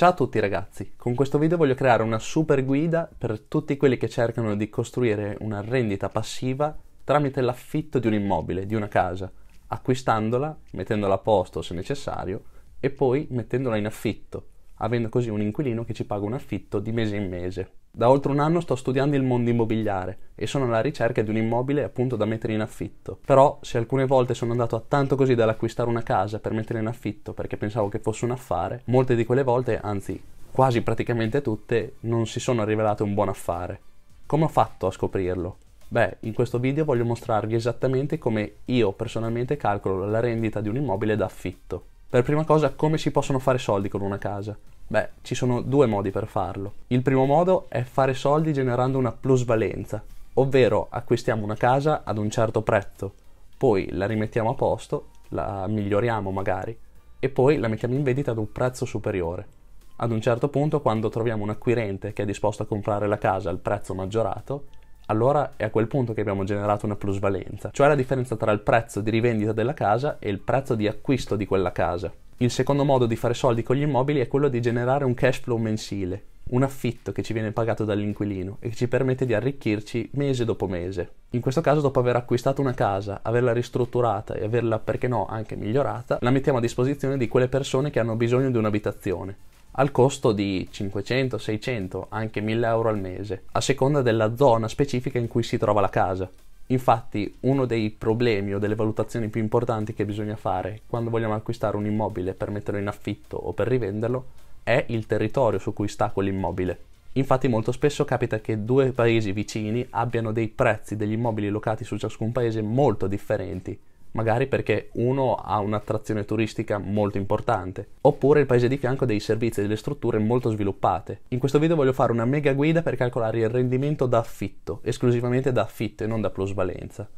Ciao a tutti ragazzi, con questo video voglio creare una super guida per tutti quelli che cercano di costruire una rendita passiva tramite l'affitto di un immobile, di una casa, acquistandola, mettendola a posto se necessario e poi mettendola in affitto avendo così un inquilino che ci paga un affitto di mese in mese. Da oltre un anno sto studiando il mondo immobiliare e sono alla ricerca di un immobile appunto da mettere in affitto. Però se alcune volte sono andato a tanto così dall'acquistare una casa per metterla in affitto perché pensavo che fosse un affare, molte di quelle volte, anzi quasi praticamente tutte, non si sono rivelate un buon affare. Come ho fatto a scoprirlo? Beh, in questo video voglio mostrarvi esattamente come io personalmente calcolo la rendita di un immobile da affitto. Per prima cosa, come si possono fare soldi con una casa? Beh, ci sono due modi per farlo. Il primo modo è fare soldi generando una plusvalenza, ovvero acquistiamo una casa ad un certo prezzo, poi la rimettiamo a posto, la miglioriamo magari, e poi la mettiamo in vendita ad un prezzo superiore. Ad un certo punto, quando troviamo un acquirente che è disposto a comprare la casa al prezzo maggiorato, allora è a quel punto che abbiamo generato una plusvalenza, cioè la differenza tra il prezzo di rivendita della casa e il prezzo di acquisto di quella casa. Il secondo modo di fare soldi con gli immobili è quello di generare un cash flow mensile, un affitto che ci viene pagato dall'inquilino e che ci permette di arricchirci mese dopo mese. In questo caso, dopo aver acquistato una casa, averla ristrutturata e averla, perché no, anche migliorata, la mettiamo a disposizione di quelle persone che hanno bisogno di un'abitazione al costo di 500, 600, anche 1000 euro al mese, a seconda della zona specifica in cui si trova la casa. Infatti uno dei problemi o delle valutazioni più importanti che bisogna fare quando vogliamo acquistare un immobile per metterlo in affitto o per rivenderlo è il territorio su cui sta quell'immobile. Infatti molto spesso capita che due paesi vicini abbiano dei prezzi degli immobili locati su ciascun paese molto differenti magari perché uno ha un'attrazione turistica molto importante, oppure il paese di fianco ha dei servizi e delle strutture molto sviluppate. In questo video voglio fare una mega guida per calcolare il rendimento da affitto, esclusivamente da affitto e non da plusvalenza.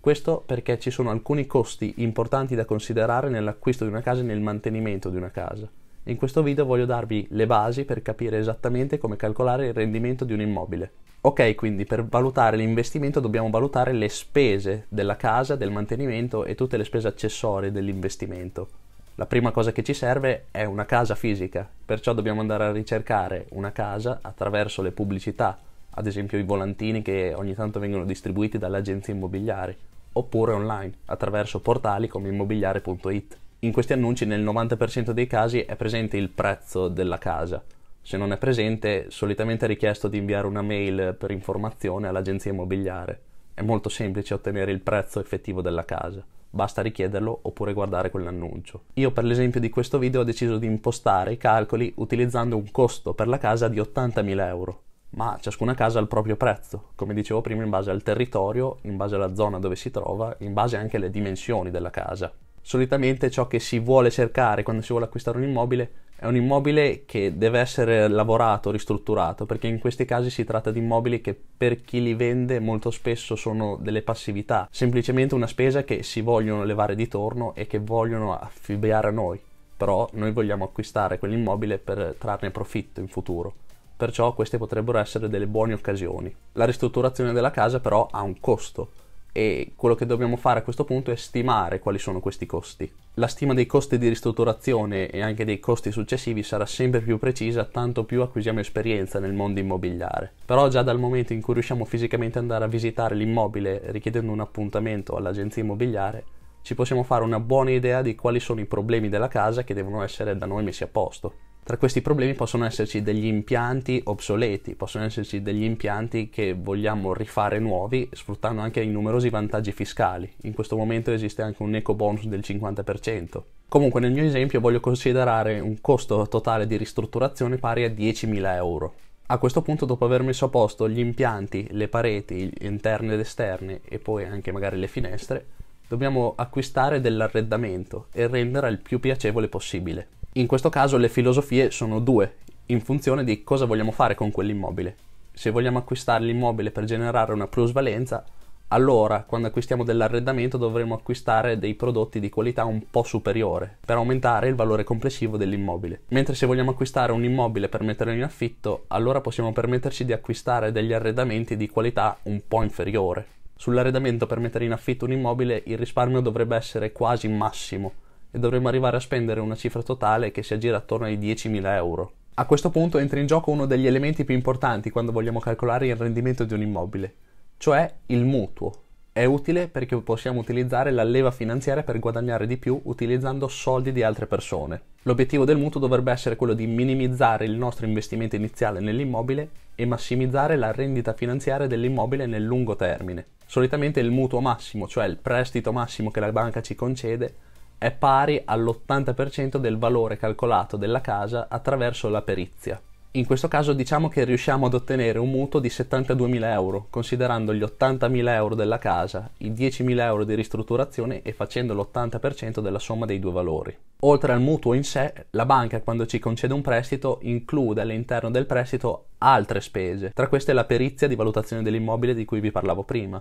Questo perché ci sono alcuni costi importanti da considerare nell'acquisto di una casa e nel mantenimento di una casa. In questo video voglio darvi le basi per capire esattamente come calcolare il rendimento di un immobile. Ok, quindi per valutare l'investimento dobbiamo valutare le spese della casa, del mantenimento e tutte le spese accessorie dell'investimento. La prima cosa che ci serve è una casa fisica, perciò dobbiamo andare a ricercare una casa attraverso le pubblicità, ad esempio i volantini che ogni tanto vengono distribuiti dalle agenzie immobiliari, oppure online, attraverso portali come immobiliare.it. In questi annunci nel 90% dei casi è presente il prezzo della casa, se non è presente, solitamente è richiesto di inviare una mail per informazione all'agenzia immobiliare. È molto semplice ottenere il prezzo effettivo della casa. Basta richiederlo oppure guardare quell'annuncio. Io per l'esempio di questo video ho deciso di impostare i calcoli utilizzando un costo per la casa di 80.000 euro, ma ciascuna casa ha il proprio prezzo, come dicevo prima, in base al territorio, in base alla zona dove si trova, in base anche alle dimensioni della casa. Solitamente ciò che si vuole cercare quando si vuole acquistare un immobile è un immobile che deve essere lavorato, ristrutturato, perché in questi casi si tratta di immobili che per chi li vende molto spesso sono delle passività, semplicemente una spesa che si vogliono levare di torno e che vogliono affibbiare a noi, però noi vogliamo acquistare quell'immobile per trarne profitto in futuro. Perciò queste potrebbero essere delle buone occasioni. La ristrutturazione della casa però ha un costo e quello che dobbiamo fare a questo punto è stimare quali sono questi costi. La stima dei costi di ristrutturazione e anche dei costi successivi sarà sempre più precisa tanto più acquisiamo esperienza nel mondo immobiliare. Però già dal momento in cui riusciamo fisicamente ad andare a visitare l'immobile richiedendo un appuntamento all'agenzia immobiliare, ci possiamo fare una buona idea di quali sono i problemi della casa che devono essere da noi messi a posto. Tra questi problemi possono esserci degli impianti obsoleti, possono esserci degli impianti che vogliamo rifare nuovi, sfruttando anche i numerosi vantaggi fiscali. In questo momento esiste anche un eco bonus del 50%. Comunque nel mio esempio voglio considerare un costo totale di ristrutturazione pari a 10.000 euro. A questo punto, dopo aver messo a posto gli impianti, le pareti interne ed esterne e poi anche magari le finestre, dobbiamo acquistare dell'arredamento e renderla il più piacevole possibile. In questo caso le filosofie sono due, in funzione di cosa vogliamo fare con quell'immobile. Se vogliamo acquistare l'immobile per generare una plusvalenza, allora quando acquistiamo dell'arredamento dovremo acquistare dei prodotti di qualità un po' superiore per aumentare il valore complessivo dell'immobile. Mentre se vogliamo acquistare un immobile per metterlo in affitto, allora possiamo permetterci di acquistare degli arredamenti di qualità un po' inferiore. Sull'arredamento per mettere in affitto un immobile il risparmio dovrebbe essere quasi massimo e dovremmo arrivare a spendere una cifra totale che si aggira attorno ai 10.000 euro. A questo punto entra in gioco uno degli elementi più importanti quando vogliamo calcolare il rendimento di un immobile, cioè il mutuo. È utile perché possiamo utilizzare la leva finanziaria per guadagnare di più utilizzando soldi di altre persone. L'obiettivo del mutuo dovrebbe essere quello di minimizzare il nostro investimento iniziale nell'immobile e massimizzare la rendita finanziaria dell'immobile nel lungo termine. Solitamente il mutuo massimo, cioè il prestito massimo che la banca ci concede, è pari all'80% del valore calcolato della casa attraverso la perizia. In questo caso diciamo che riusciamo ad ottenere un mutuo di 72.000 euro, considerando gli 80.000 euro della casa, i 10.000 euro di ristrutturazione e facendo l'80% della somma dei due valori. Oltre al mutuo in sé, la banca quando ci concede un prestito include all'interno del prestito altre spese, tra queste la perizia di valutazione dell'immobile di cui vi parlavo prima.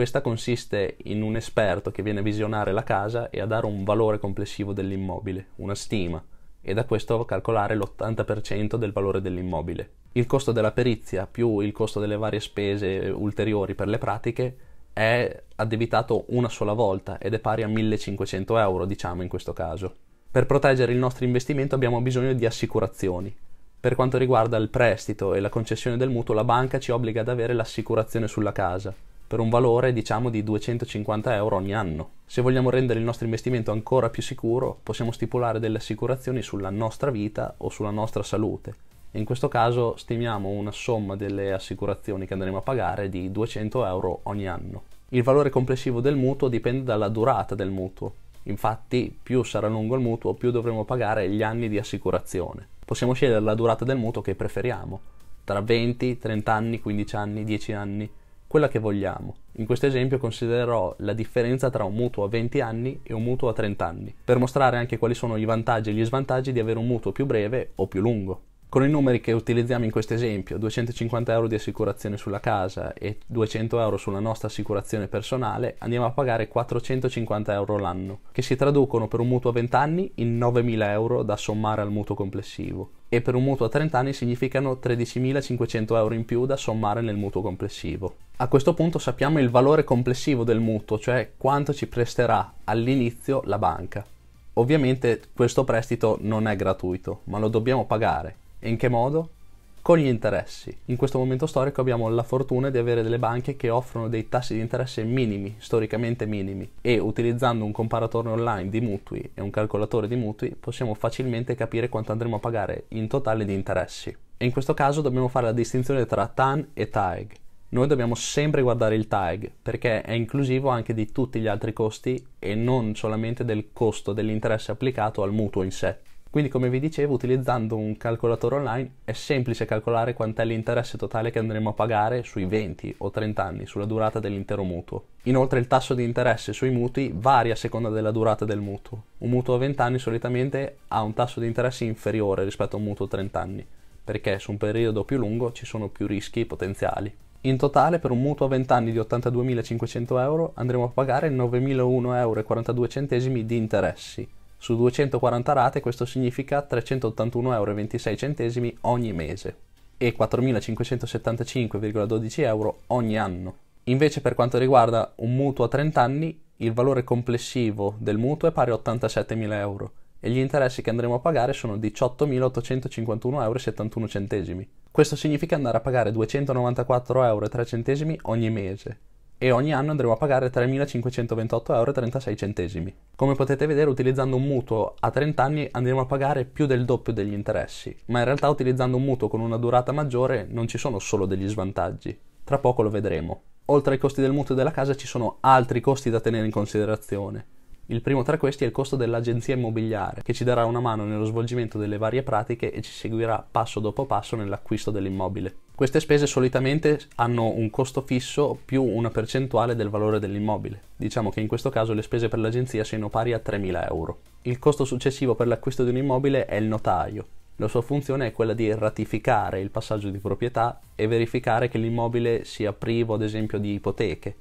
Questa consiste in un esperto che viene a visionare la casa e a dare un valore complessivo dell'immobile, una stima, e da questo calcolare l'80% del valore dell'immobile. Il costo della perizia più il costo delle varie spese ulteriori per le pratiche è addebitato una sola volta ed è pari a 1500 euro, diciamo in questo caso. Per proteggere il nostro investimento abbiamo bisogno di assicurazioni. Per quanto riguarda il prestito e la concessione del mutuo, la banca ci obbliga ad avere l'assicurazione sulla casa, per un valore diciamo di 250 euro ogni anno. Se vogliamo rendere il nostro investimento ancora più sicuro, possiamo stipulare delle assicurazioni sulla nostra vita o sulla nostra salute. In questo caso stimiamo una somma delle assicurazioni che andremo a pagare di 200 euro ogni anno. Il valore complessivo del mutuo dipende dalla durata del mutuo. Infatti, più sarà lungo il mutuo, più dovremo pagare gli anni di assicurazione. Possiamo scegliere la durata del mutuo che preferiamo, tra 20, 30 anni, 15 anni, 10 anni quella che vogliamo. In questo esempio considererò la differenza tra un mutuo a 20 anni e un mutuo a 30 anni, per mostrare anche quali sono i vantaggi e gli svantaggi di avere un mutuo più breve o più lungo. Con i numeri che utilizziamo in questo esempio, 250 euro di assicurazione sulla casa e 200 euro sulla nostra assicurazione personale, andiamo a pagare 450 euro l'anno, che si traducono per un mutuo a 20 anni in 9.000 euro da sommare al mutuo complessivo e per un mutuo a 30 anni significano 13.500 euro in più da sommare nel mutuo complessivo a questo punto sappiamo il valore complessivo del mutuo, cioè quanto ci presterà all'inizio la banca. Ovviamente questo prestito non è gratuito, ma lo dobbiamo pagare. E in che modo? Con gli interessi. In questo momento storico abbiamo la fortuna di avere delle banche che offrono dei tassi di interesse minimi, storicamente minimi, e utilizzando un comparatore online di mutui e un calcolatore di mutui possiamo facilmente capire quanto andremo a pagare in totale di interessi. E in questo caso dobbiamo fare la distinzione tra TAN e TAEG noi dobbiamo sempre guardare il tag perché è inclusivo anche di tutti gli altri costi e non solamente del costo dell'interesse applicato al mutuo in sé. Quindi come vi dicevo utilizzando un calcolatore online è semplice calcolare quant'è l'interesse totale che andremo a pagare sui 20 o 30 anni sulla durata dell'intero mutuo. Inoltre il tasso di interesse sui mutui varia a seconda della durata del mutuo. Un mutuo a 20 anni solitamente ha un tasso di interesse inferiore rispetto a un mutuo a 30 anni perché su un periodo più lungo ci sono più rischi potenziali. In totale per un mutuo a 20 anni di 82.500 euro andremo a pagare 9.001,42 euro di interessi. Su 240 rate questo significa 381,26 euro ogni mese e 4.575,12 euro ogni anno. Invece per quanto riguarda un mutuo a 30 anni, il valore complessivo del mutuo è pari a 87.000 euro e gli interessi che andremo a pagare sono 18.851,71 euro. Questo significa andare a pagare 294,03 euro ogni mese e ogni anno andremo a pagare 3.528,36 euro. Come potete vedere utilizzando un mutuo a 30 anni andremo a pagare più del doppio degli interessi, ma in realtà utilizzando un mutuo con una durata maggiore non ci sono solo degli svantaggi, tra poco lo vedremo. Oltre ai costi del mutuo e della casa ci sono altri costi da tenere in considerazione il primo tra questi è il costo dell'agenzia immobiliare, che ci darà una mano nello svolgimento delle varie pratiche e ci seguirà passo dopo passo nell'acquisto dell'immobile. Queste spese solitamente hanno un costo fisso più una percentuale del valore dell'immobile. Diciamo che in questo caso le spese per l'agenzia siano pari a 3.000 euro. Il costo successivo per l'acquisto di un immobile è il notaio, la sua funzione è quella di ratificare il passaggio di proprietà e verificare che l'immobile sia privo, ad esempio, di ipoteche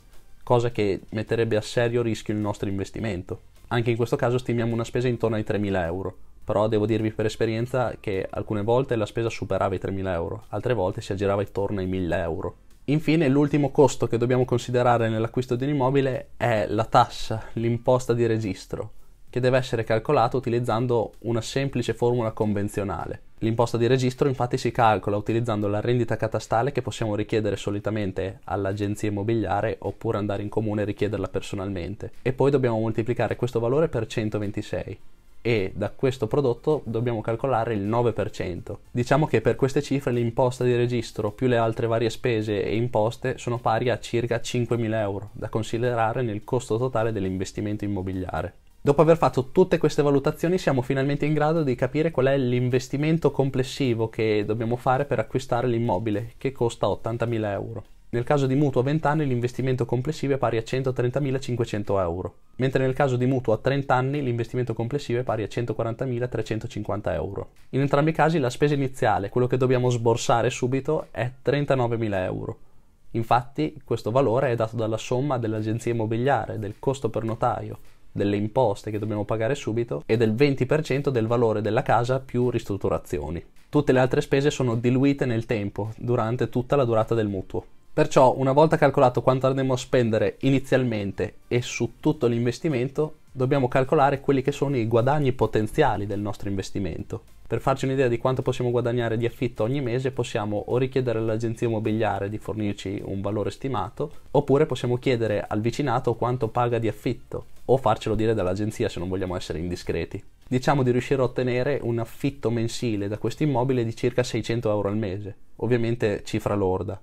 cosa che metterebbe a serio rischio il nostro investimento. Anche in questo caso stimiamo una spesa intorno ai 3.000 euro, però devo dirvi per esperienza che alcune volte la spesa superava i 3.000 euro, altre volte si aggirava intorno ai 1.000 euro. Infine, l'ultimo costo che dobbiamo considerare nell'acquisto di un immobile è la tassa, l'imposta di registro che deve essere calcolato utilizzando una semplice formula convenzionale. L'imposta di registro infatti si calcola utilizzando la rendita catastale che possiamo richiedere solitamente all'agenzia immobiliare oppure andare in comune e richiederla personalmente e poi dobbiamo moltiplicare questo valore per 126 e da questo prodotto dobbiamo calcolare il 9%. Diciamo che per queste cifre l'imposta di registro più le altre varie spese e imposte sono pari a circa 5.000 euro da considerare nel costo totale dell'investimento immobiliare. Dopo aver fatto tutte queste valutazioni siamo finalmente in grado di capire qual è l'investimento complessivo che dobbiamo fare per acquistare l'immobile, che costa 80.000 euro. Nel caso di mutuo a 20 anni l'investimento complessivo è pari a 130.500 euro, mentre nel caso di mutuo a 30 anni l'investimento complessivo è pari a 140.350 euro. In entrambi i casi la spesa iniziale, quello che dobbiamo sborsare subito, è 39.000 euro. Infatti questo valore è dato dalla somma dell'agenzia immobiliare, del costo per notaio, delle imposte che dobbiamo pagare subito e del 20% del valore della casa più ristrutturazioni. Tutte le altre spese sono diluite nel tempo, durante tutta la durata del mutuo. Perciò, una volta calcolato quanto andremo a spendere inizialmente e su tutto l'investimento, dobbiamo calcolare quelli che sono i guadagni potenziali del nostro investimento. Per farci un'idea di quanto possiamo guadagnare di affitto ogni mese possiamo o richiedere all'agenzia immobiliare di fornirci un valore stimato oppure possiamo chiedere al vicinato quanto paga di affitto o farcelo dire dall'agenzia se non vogliamo essere indiscreti. Diciamo di riuscire a ottenere un affitto mensile da questo immobile di circa 600 euro al mese, ovviamente cifra lorda.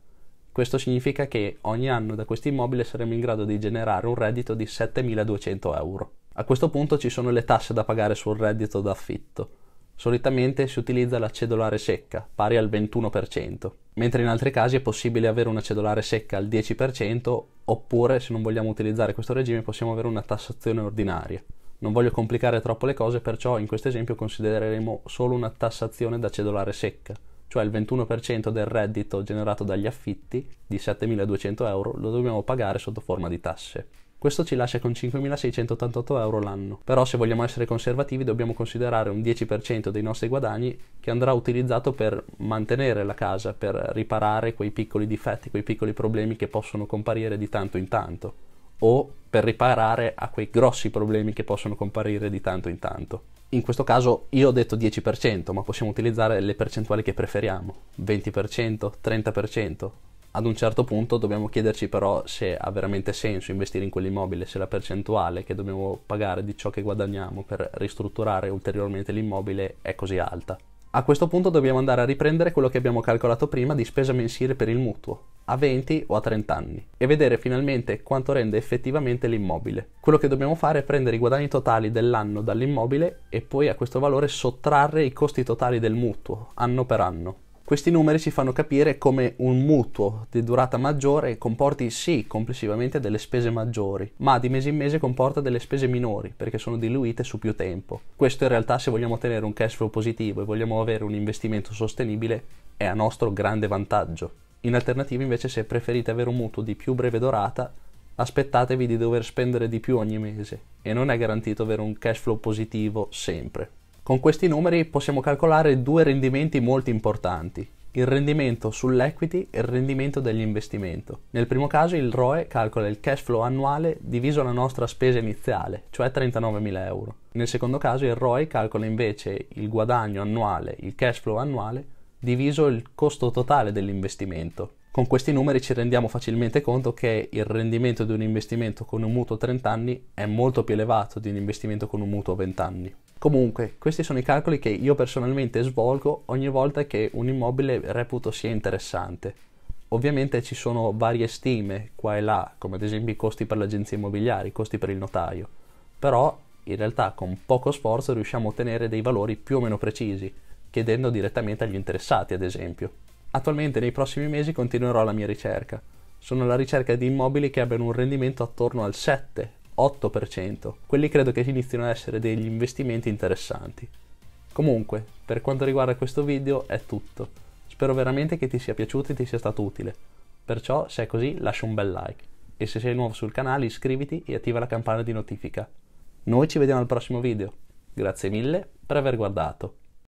Questo significa che ogni anno da questo immobile saremo in grado di generare un reddito di 7.200 euro. A questo punto ci sono le tasse da pagare sul reddito d'affitto. Solitamente si utilizza la cedolare secca, pari al 21%, mentre in altri casi è possibile avere una cedolare secca al 10% oppure se non vogliamo utilizzare questo regime possiamo avere una tassazione ordinaria. Non voglio complicare troppo le cose, perciò in questo esempio considereremo solo una tassazione da cedolare secca, cioè il 21% del reddito generato dagli affitti di 7.200 euro lo dobbiamo pagare sotto forma di tasse. Questo ci lascia con 5.688 euro l'anno, però se vogliamo essere conservativi dobbiamo considerare un 10% dei nostri guadagni che andrà utilizzato per mantenere la casa, per riparare quei piccoli difetti, quei piccoli problemi che possono comparire di tanto in tanto o per riparare a quei grossi problemi che possono comparire di tanto in tanto. In questo caso io ho detto 10%, ma possiamo utilizzare le percentuali che preferiamo, 20%, 30%. Ad un certo punto dobbiamo chiederci però se ha veramente senso investire in quell'immobile, se la percentuale che dobbiamo pagare di ciò che guadagniamo per ristrutturare ulteriormente l'immobile è così alta. A questo punto dobbiamo andare a riprendere quello che abbiamo calcolato prima di spesa mensile per il mutuo, a 20 o a 30 anni, e vedere finalmente quanto rende effettivamente l'immobile. Quello che dobbiamo fare è prendere i guadagni totali dell'anno dall'immobile e poi a questo valore sottrarre i costi totali del mutuo, anno per anno. Questi numeri ci fanno capire come un mutuo di durata maggiore comporti sì complessivamente delle spese maggiori, ma di mese in mese comporta delle spese minori perché sono diluite su più tempo. Questo in realtà se vogliamo ottenere un cash flow positivo e vogliamo avere un investimento sostenibile è a nostro grande vantaggio. In alternativa invece se preferite avere un mutuo di più breve durata aspettatevi di dover spendere di più ogni mese e non è garantito avere un cash flow positivo sempre. Con questi numeri possiamo calcolare due rendimenti molto importanti, il rendimento sull'equity e il rendimento dell'investimento. Nel primo caso il ROE calcola il cash flow annuale diviso la nostra spesa iniziale, cioè 39.000 euro. Nel secondo caso il ROE calcola invece il guadagno annuale, il cash flow annuale, diviso il costo totale dell'investimento. Con questi numeri ci rendiamo facilmente conto che il rendimento di un investimento con un mutuo a 30 anni è molto più elevato di un investimento con un mutuo a 20 anni. Comunque, questi sono i calcoli che io personalmente svolgo ogni volta che un immobile reputo sia interessante. Ovviamente ci sono varie stime qua e là, come ad esempio i costi per l'agenzia immobiliare, i costi per il notaio, però in realtà con poco sforzo riusciamo a ottenere dei valori più o meno precisi, chiedendo direttamente agli interessati ad esempio. Attualmente nei prossimi mesi continuerò la mia ricerca. Sono alla ricerca di immobili che abbiano un rendimento attorno al 7 8%. Quelli credo che inizino ad essere degli investimenti interessanti. Comunque, per quanto riguarda questo video è tutto. Spero veramente che ti sia piaciuto e ti sia stato utile. Perciò, se è così, lascia un bel like. E se sei nuovo sul canale, iscriviti e attiva la campana di notifica. Noi ci vediamo al prossimo video. Grazie mille per aver guardato.